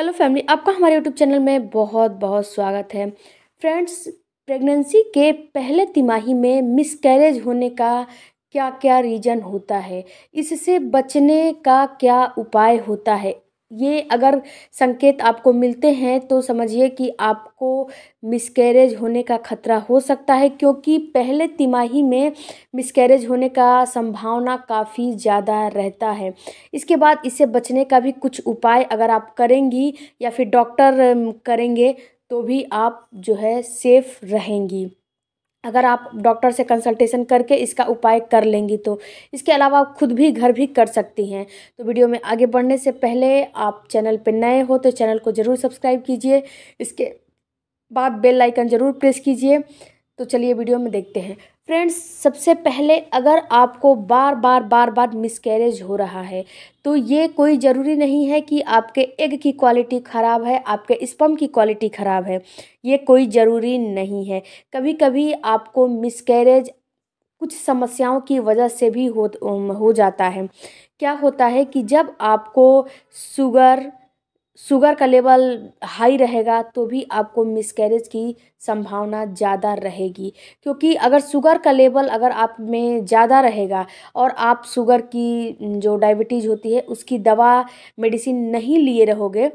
hello family आपका हमारे YouTube channel में बहुत बहुत स्वागत है फ्रेंड्स प्रेगनेंसी के पहले तिमाही में मिसकैरेज होने का क्या क्या रीज़न होता है इससे बचने का क्या उपाय होता है ये अगर संकेत आपको मिलते हैं तो समझिए कि आपको मिसकैरेज होने का खतरा हो सकता है क्योंकि पहले तिमाही में मिसकैरेज होने का संभावना काफ़ी ज़्यादा रहता है इसके बाद इससे बचने का भी कुछ उपाय अगर आप करेंगी या फिर डॉक्टर करेंगे तो भी आप जो है सेफ़ रहेंगी अगर आप डॉक्टर से कंसल्टेशन करके इसका उपाय कर लेंगी तो इसके अलावा आप खुद भी घर भी कर सकती हैं तो वीडियो में आगे बढ़ने से पहले आप चैनल पर नए हो तो चैनल को ज़रूर सब्सक्राइब कीजिए इसके बाद बेल आइकन ज़रूर प्रेस कीजिए तो चलिए वीडियो में देखते हैं फ्रेंड्स सबसे पहले अगर आपको बार बार बार बार मिसकैरेज हो रहा है तो ये कोई ज़रूरी नहीं है कि आपके एग की क्वालिटी ख़राब है आपके स्पम की क्वालिटी ख़राब है ये कोई ज़रूरी नहीं है कभी कभी आपको मिसकैरेज कुछ समस्याओं की वजह से भी हो हो जाता है क्या होता है कि जब आपको शुगर शुगर का लेवल हाई रहेगा तो भी आपको मिसकैरेज की संभावना ज़्यादा रहेगी क्योंकि अगर शुगर का लेवल अगर आप में ज़्यादा रहेगा और आप शुगर की जो डायबिटीज़ होती है उसकी दवा मेडिसिन नहीं लिए रहोगे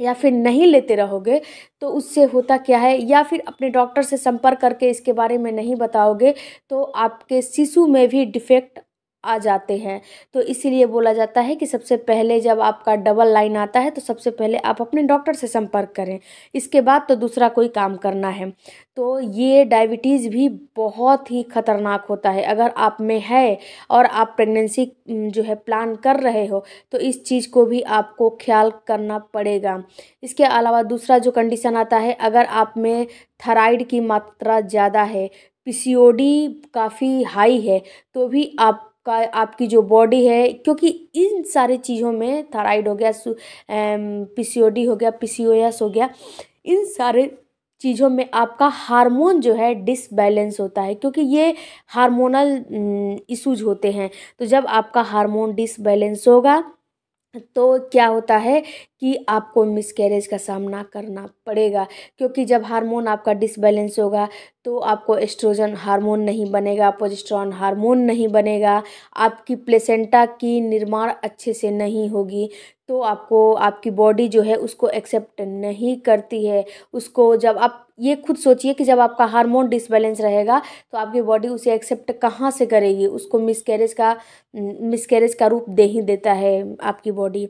या फिर नहीं लेते रहोगे तो उससे होता क्या है या फिर अपने डॉक्टर से संपर्क करके इसके बारे में नहीं बताओगे तो आपके शिशु में भी डिफेक्ट आ जाते हैं तो इसीलिए बोला जाता है कि सबसे पहले जब आपका डबल लाइन आता है तो सबसे पहले आप अपने डॉक्टर से संपर्क करें इसके बाद तो दूसरा कोई काम करना है तो ये डायबिटीज़ भी बहुत ही ख़तरनाक होता है अगर आप में है और आप प्रेगनेंसी जो है प्लान कर रहे हो तो इस चीज़ को भी आपको ख्याल करना पड़ेगा इसके अलावा दूसरा जो कंडीशन आता है अगर आप में थायराइड की मात्रा ज़्यादा है पीसीओडी काफ़ी हाई है तो भी आप आपका आपकी जो बॉडी है क्योंकि इन सारी चीज़ों में थायराइड हो गया पीसीओडी हो गया पीसीओएस हो गया इन सारे चीज़ों में आपका हार्मोन जो है डिसबैलेंस होता है क्योंकि ये हार्मोनल इशूज होते हैं तो जब आपका हार्मोन डिसबैलेंस होगा तो क्या होता है कि आपको मिसकैरेज का सामना करना पड़ेगा क्योंकि जब हार्मोन आपका डिसबैलेंस होगा तो आपको एस्ट्रोजन हार्मोन नहीं बनेगा पोजिस्ट्रॉन हार्मोन नहीं बनेगा आपकी प्लेसेंटा की निर्माण अच्छे से नहीं होगी तो आपको आपकी बॉडी जो है उसको एक्सेप्ट नहीं करती है उसको जब आप ये खुद सोचिए कि जब आपका हार्मोन डिसबैलेंस रहेगा तो आपकी बॉडी उसे एक्सेप्ट कहाँ से करेगी उसको मिसकैरेज का मिसकैरेज का रूप दे ही देता है आपकी बॉडी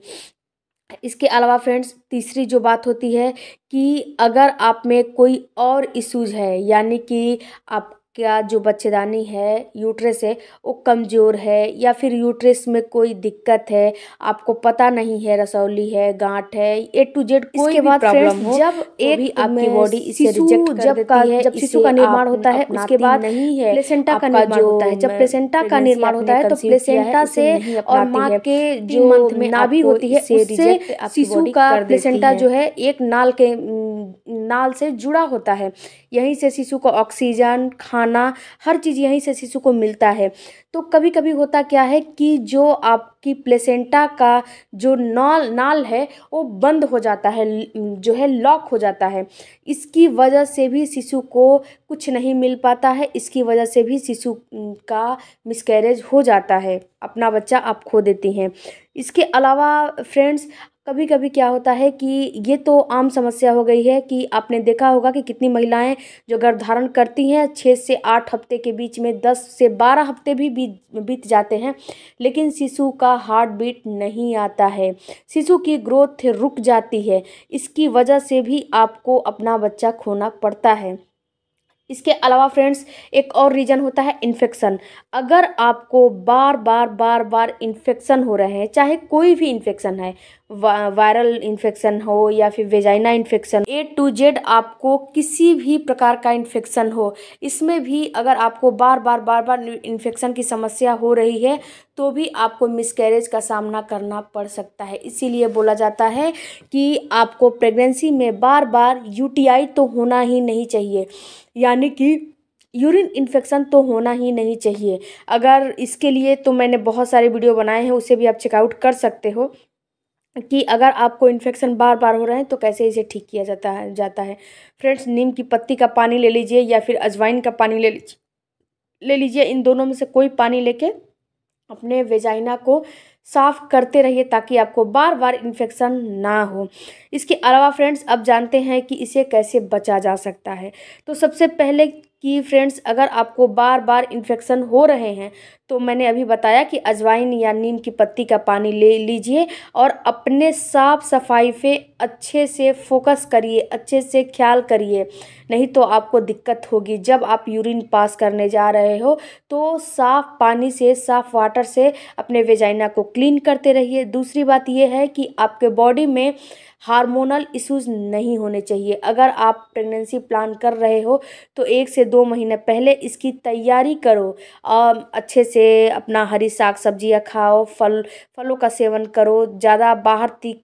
इसके अलावा फ्रेंड्स तीसरी जो बात होती है कि अगर आप में कोई और इशूज़ है यानी कि आप क्या जो बच्चेदानी है यूट्रस है वो कमज़ोर है या फिर यूट्रस में कोई दिक्कत है आपको पता नहीं है रसौली है गांठ है ए टू जेड कोई भी प्रॉब्लम हो जब एक भी आपकी बॉडी इसे रिजेक्ट कर जब देती है जब शिशु का निर्माण होता है उसके बाद नहीं है प्लेसेंटा का निर्माण होता है जब प्लेसेंटा का निर्माण होता है तो प्लेसेंटा से और माँ के जो मंथ में नाभि होती है उससे शिशु का प्लेसेंटा जो है एक नाल के नाल से जुड़ा होता है यहीं से शिशु को ऑक्सीजन खाना हर चीज़ यहीं से शिशु को मिलता है तो कभी कभी होता क्या है कि जो आपकी प्लेसेंटा का जो नाल नाल है वो बंद हो जाता है जो है लॉक हो जाता है इसकी वजह से भी शिशु को कुछ नहीं मिल पाता है इसकी वजह से भी शिशु का मिसकैरेज हो जाता है अपना बच्चा आप खो देती हैं इसके अलावा फ्रेंड्स कभी कभी क्या होता है कि ये तो आम समस्या हो गई है कि आपने देखा होगा कि कितनी महिलाएं जो गर्भधारण करती हैं छः से आठ हफ्ते के बीच में दस से बारह हफ्ते भी बीत बीत जाते हैं लेकिन शिशु का हार्ट बीट नहीं आता है शिशु की ग्रोथ रुक जाती है इसकी वजह से भी आपको अपना बच्चा खोना पड़ता है इसके अलावा फ्रेंड्स एक और रीज़न होता है इन्फेक्शन अगर आपको बार बार बार बार इन्फेक्शन हो रहे हैं चाहे कोई भी इन्फेक्शन है वायरल इन्फेक्शन हो या फिर vagina infection A to Z आपको किसी भी प्रकार का इन्फेक्शन हो इसमें भी अगर आपको बार बार बार बार इन्फेक्शन की समस्या हो रही है तो भी आपको मिसकैरेज का सामना करना पड़ सकता है इसीलिए बोला जाता है कि आपको प्रेगनेंसी में बार बार यूटीआई तो होना ही नहीं चाहिए यानी कि यूरिन इन्फेक्शन तो होना ही नहीं चाहिए अगर इसके लिए तो मैंने बहुत सारे वीडियो बनाए हैं उसे भी आप चेकआउट कर सकते हो कि अगर आपको इन्फेक्शन बार बार हो रहे हैं तो कैसे इसे ठीक किया जाता है जाता है फ्रेंड्स नीम की पत्ती का पानी ले लीजिए या फिर अजवाइन का पानी ले लीजिए ले लीजिए इन दोनों में से कोई पानी लेके अपने वेजाइना को साफ करते रहिए ताकि आपको बार बार इन्फेक्शन ना हो इसके अलावा फ्रेंड्स अब जानते हैं कि इसे कैसे बचा जा सकता है तो सबसे पहले कि फ्रेंड्स अगर आपको बार बार इन्फेक्शन हो रहे हैं तो मैंने अभी बताया कि अजवाइन या नीम की पत्ती का पानी ले लीजिए और अपने साफ सफाई पे अच्छे से फोकस करिए अच्छे से ख्याल करिए नहीं तो आपको दिक्कत होगी जब आप यूरिन पास करने जा रहे हो तो साफ़ पानी से साफ़ वाटर से अपने वेजाइना को क्लीन करते रहिए दूसरी बात यह है कि आपके बॉडी में हार्मोनल इश्यूज नहीं होने चाहिए अगर आप प्रेगनेंसी प्लान कर रहे हो तो एक से दो महीने पहले इसकी तैयारी करो आ, अच्छे से अपना हरी साग सब्जियाँ खाओ फल फलों का सेवन करो ज़्यादा बाहर तीख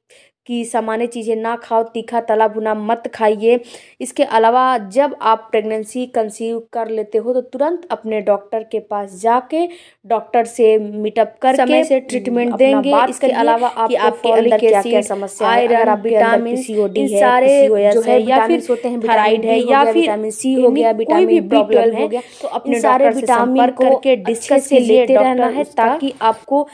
कि सामान्य चीज़ें ना खाओ तीखा तला भुना मत खाइए इसके अलावा जब आप प्रेगनेंसी कंसीव कर लेते हो तो तुरंत अपने डॉक्टर के पास जाके डॉक्टर से मीटअप कर समय से ट्रीटमेंट देंगे इसके अलावा आप आपके अंदर क्या क्या समस्या आप विटामिन सी है सारे जो है या फिर सोते हैं थायराइड है या फिर विटामिन सी हो गया विटामिन भी प्रॉब्लम गया तो, तो अपने सारे विटामिन को करके डिस्कस से लेते रहना है ताकि आपको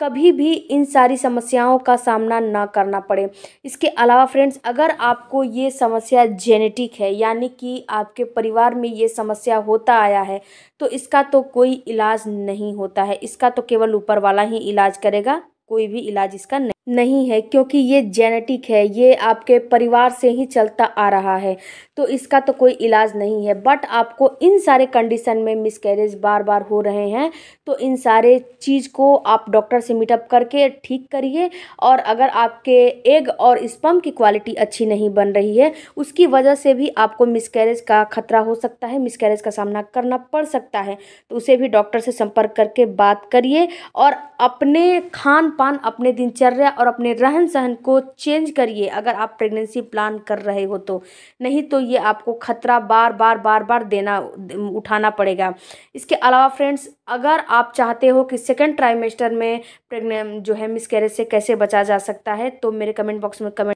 कभी भी इन सारी समस्याओं का सामना ना करना पड़े इसके अलावा फ्रेंड्स अगर आपको ये समस्या जेनेटिक है यानी कि आपके परिवार में ये समस्या होता आया है तो इसका तो कोई इलाज नहीं होता है इसका तो केवल ऊपर वाला ही इलाज करेगा कोई भी इलाज इसका नहीं नहीं है क्योंकि ये जेनेटिक है ये आपके परिवार से ही चलता आ रहा है तो इसका तो कोई इलाज नहीं है बट आपको इन सारे कंडीशन में मिसकैरेज बार बार हो रहे हैं तो इन सारे चीज़ को आप डॉक्टर से मीटअप करके ठीक करिए और अगर आपके एग और स्पम की क्वालिटी अच्छी नहीं बन रही है उसकी वजह से भी आपको मिसकैरेज का खतरा हो सकता है मिसकैरेज का सामना करना पड़ सकता है तो उसे भी डॉक्टर से संपर्क करके बात करिए और अपने खान पान अपने दिनचर्या और अपने रहन सहन को चेंज करिए अगर आप प्रेगनेंसी प्लान कर रहे हो तो नहीं तो ये आपको खतरा बार बार बार बार देना उठाना पड़ेगा इसके अलावा फ्रेंड्स अगर आप चाहते हो कि सेकेंड ट्राइमेस्टर में प्रेगने जो है मिसकैरेज से कैसे बचा जा सकता है तो मेरे कमेंट बॉक्स में कमेंट